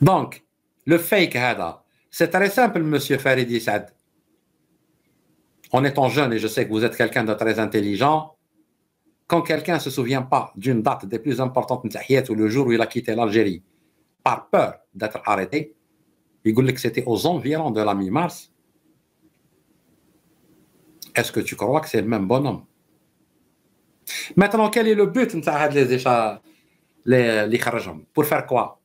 Donc, le fake c'est très simple, monsieur Farid said En étant jeune, et je sais que vous êtes quelqu'un de très intelligent, quand quelqu'un ne se souvient pas d'une date des plus importantes de ou le jour où il a quitté l'Algérie, par peur d'être arrêté, il dit que c'était aux environs de la mi-mars, est-ce que tu crois que c'est le même bonhomme Maintenant, quel est le but de les les Pour faire quoi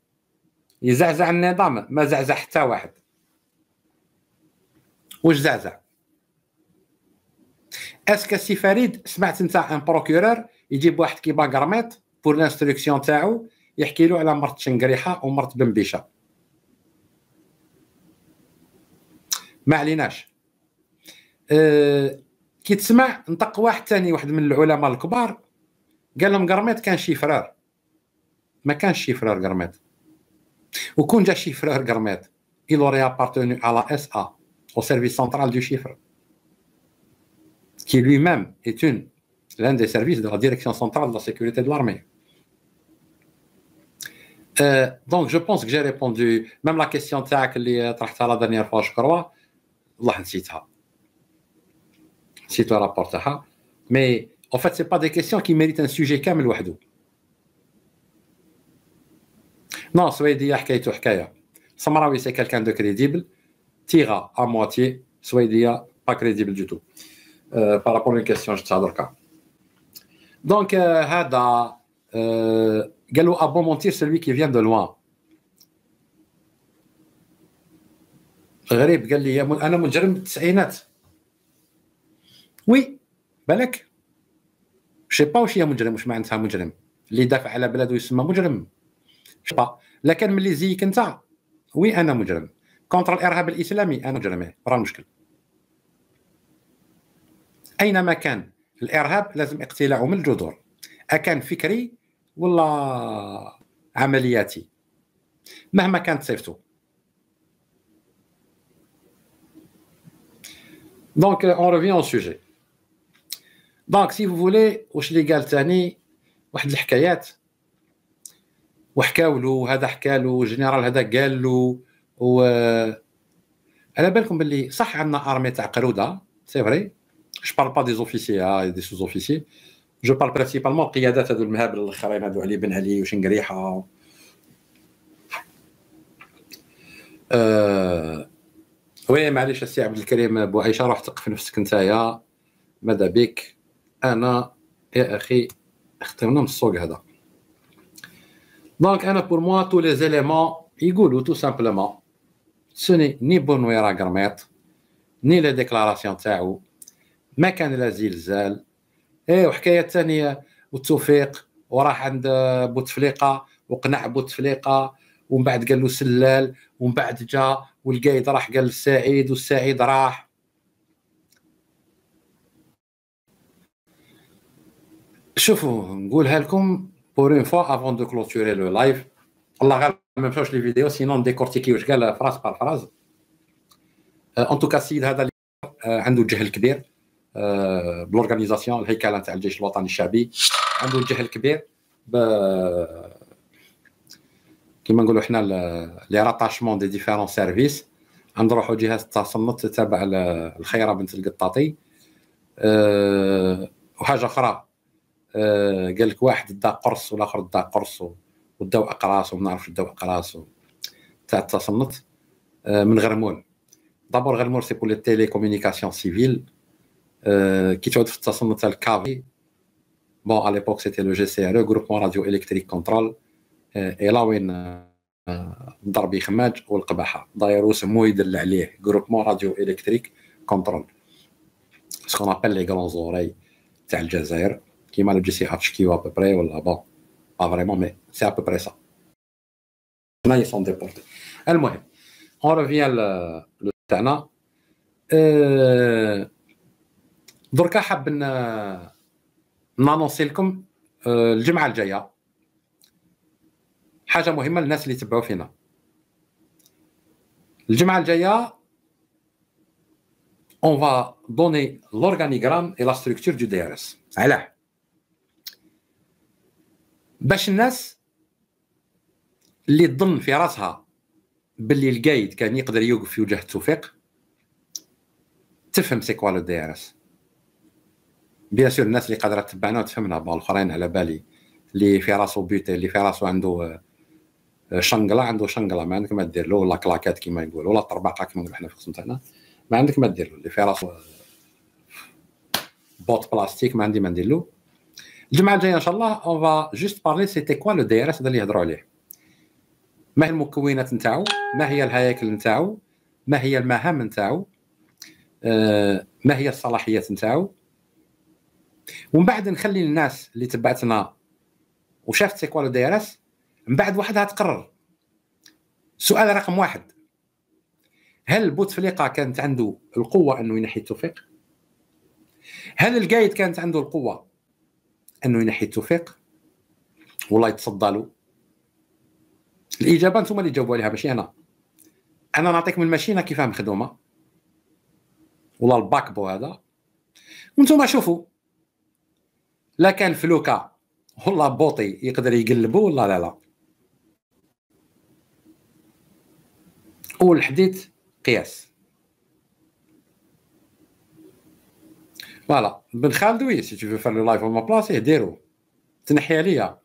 يزعزع النظام ما زعزع حتى واحد واش زعزع اسكا سي فريد سمعت انت ان بروكيورور يجيب واحد كي قرميط بور لانستركسيون تاعو يحكي له على مرت شنقريحه ومرت بنبيشه ما عليناش أه كي تسمع نطق واحد ثاني واحد من العلماء الكبار قال لهم قرميط كان شيفرار ما كانش شيفرار قرميط au Kunja Chiffreur Garmet il aurait appartenu à la SA, au service central du chiffre, qui lui-même est une l'un des services de la direction centrale de la sécurité de l'armée. E, donc, je pense que j'ai répondu. Même la question que j'ai traitée la dernière fois, je crois, Allah Si tu rapportes Mais en fait, ce pas des questions qui méritent un sujet comme le نو سويدية حكايته حكاية سمراوي سي كالكان دو كريديبل تيغا ا موتي سويدية با كريديبل دو تو بارابور اون كيستيون جبتها دركا دونك هذا قالوا ابو مونتير سيلوي كي فيان دو لوان غريب قال لي انا مجرم التسعينات وي بالك شي با واش هي مجرم واش معناتها مجرم اللي دافع على بلاده يسمى مجرم شبا لكن ملي زيك انت وي انا مجرم كونتر الارهاب الاسلامي انا مجرم راه المشكل اينما كان الارهاب لازم اقتلاعه من الجذور اكان فكري ولا عملياتي مهما كانت صيفته دونك اون ريفيون او سوجي دونك سي فو فولي واش اللي قال ثاني واحد الحكايات وحكاو له هذا حكى له الجنرال هذا قال له و على بالكم باللي صح عندنا ارمي تاع قروده سي فري جو بارل با دي زوفيسي دي سوز اوفيسي جو بارل برينسيبالمون القيادات هذو المهابل الاخرين هذو علي بن علي وشنقريحه أه... وي معليش السي عبد الكريم بو عيشه روح تقف في نفسك نتايا ماذا بك انا يا اخي اخترنا من السوق هذا دونك انا بور موا تو لي زيليمون يقولوا تو سامبلومون سوني ني بورنويرا قرميط ني لا ديكلاراسيون تاعو ما كان لا زلزال ايه وحكايه ثانيه والتوفيق وراح عند بوتفليقه وقنع بوتفليقه ومن بعد قال له سلال ومن بعد جا والقايد راح قال للسعيد والسعيد راح شوفوا نقولها لكم pour une fois avant de clôturer le live. Allah même chose les vidéos, sinon décortiquer واش قال phrase par phrase. En tout cas, السيد هذا اللي عنده جهل كبير بالorganisation الهيكله تاع الجيش الوطني الشعبي عنده جهل كبير ب كيما نقولوا حنا لي راتاشمون دي ديفيرون سيرفيس عند روحو جهاز التصنت تابع الخيره بنت القطاطي وحاجه اخرى آه، قال لك واحد دا قرص والاخر دا قرص وداو اقراص وما نعرفش داو اقراص تاع التصنت آه، من غرمون دابور غرمون سي بور لي تيليكومونيكاسيون سيفيل آه، كي تعود في التصنت تاع الكافي بون على ليبوك سيتي لو جي سي ار او راديو الكتريك كونترول اي لا وين ضربي خماج والقباحه داير سمو يدل عليه غروبمون راديو الكتريك كونترول سكون ابل لي غران زوري تاع الجزائر كيما لو جي سي اتش كيو ابوبري ولا بون با فريمون مي سي ابوبري سا هنا يسون ديبورتي المهم اون ريفيان لو تاعنا دركا حاب نانونسي لكم الجمعه الجايه حاجه مهمه للناس اللي يتبعوا فينا الجمعه الجايه on va donner l'organigramme et la structure du DRS. Alors, باش الناس اللي تظن في راسها باللي القايد كان يقدر يوقف في وجه التوفيق تفهم سي كوا لو دي ار اس بيان سور الناس اللي قادره تتبعنا وتفهمنا بون الاخرين على بالي اللي في راسو بيوتي اللي في راسو عنده آه، شنقله عنده شنقله ما عندك ما دير له ولا كلاكات كيما يقول ولا طرباقه كيما نقولو حنا في القسم تاعنا ما عندك ما دير له اللي في راسو آه، بوط بلاستيك ما عندي ما ندير له الجمعه الجايه ان شاء الله اون فا جوست بارلي سيتي كوا لو دي ار اس هذا اللي يهضروا عليه ما هي المكونات نتاعو ما هي الهياكل نتاعو ما هي المهام نتاعو آه، ما هي الصلاحيات نتاعو ومن بعد نخلي الناس اللي تبعتنا وشافت سي كوا لو دي ار اس من بعد وحدها تقرر سؤال رقم واحد هل بوتفليقه كانت عنده القوه انه ينحي التوفيق هل القايد كانت عنده القوه انه ينحي التوفيق والله يتصدى له الاجابه انتم اللي تجاوبوا عليها ماشي انا انا نعطيكم الماشينه كيفاه مخدومه والله بو هذا وانتم شوفوا لا كان فلوكا والله بوطي يقدر يقلبوا ولا لا لا اول حديث قياس فوالا بن خالد وي سي تو فو فار لو لايف ما بلاصيه ديرو تنحي عليا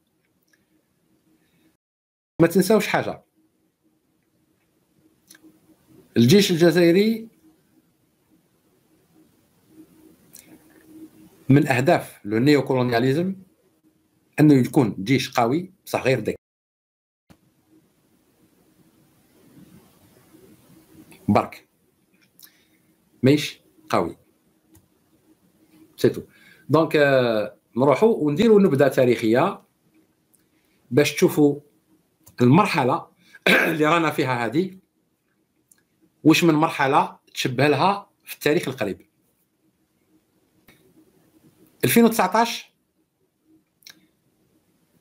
ما تنساوش حاجه الجيش الجزائري من اهداف لو نيو كولونياليزم انه يكون جيش قوي بصح غير ذكي برك ماشي قوي سيتو دونك euh, نروحوا ونديروا نبذه تاريخيه باش تشوفوا المرحله اللي رانا فيها هذه واش من مرحله تشبه لها في التاريخ القريب 2019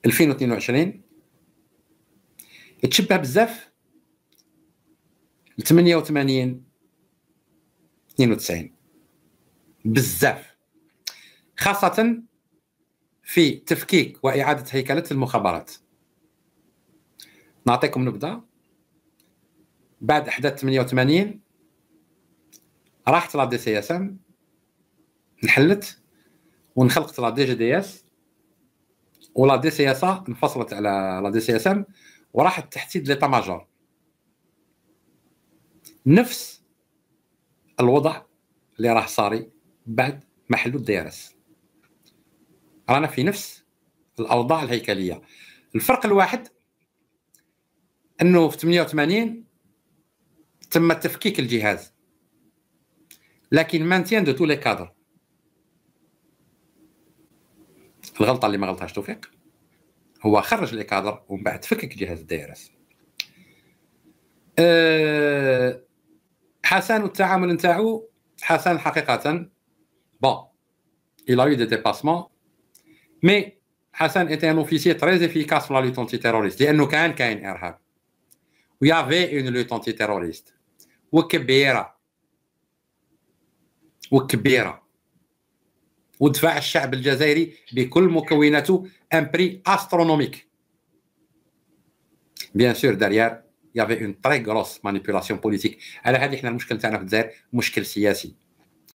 2022 تشبه بزاف ل 88 92 بزاف خاصة في تفكيك وإعادة هيكلة المخابرات نعطيكم نبدأ بعد أحداث 88 راحت لا دي سي اس ام انحلت ونخلقت لا دي جي دي اس ولا دي سي اس انفصلت على لا دي سي اس ام وراحت تحتيد ليتا ماجور نفس الوضع اللي راه صاري بعد ما حلوا الدي ار اس رانا في نفس الاوضاع الهيكليه الفرق الواحد انه في 88 تم تفكيك الجهاز لكن مانتيان دو تو لي كادر الغلطه اللي ما غلطهاش توفيق هو خرج لي كادر ومن بعد فكك جهاز الدائرس أه حسن والتعامل نتاعو حسن حقيقه بون الى a دي ديباسمون مي حسن ايتي ان اوفيسيي تري افيكاس في لا لوت انتي تيروريست لانه كان كاين ارهاب ويافي اون لوت انتي تيرورست وكبيره وكبيره ودفع الشعب الجزائري بكل مكوناته ان بري استرونوميك بيان سور داريير يافي اون تري غروس مانيبيولاسيون بوليتيك على هذه حنا المشكل تاعنا في الجزائر مشكل سياسي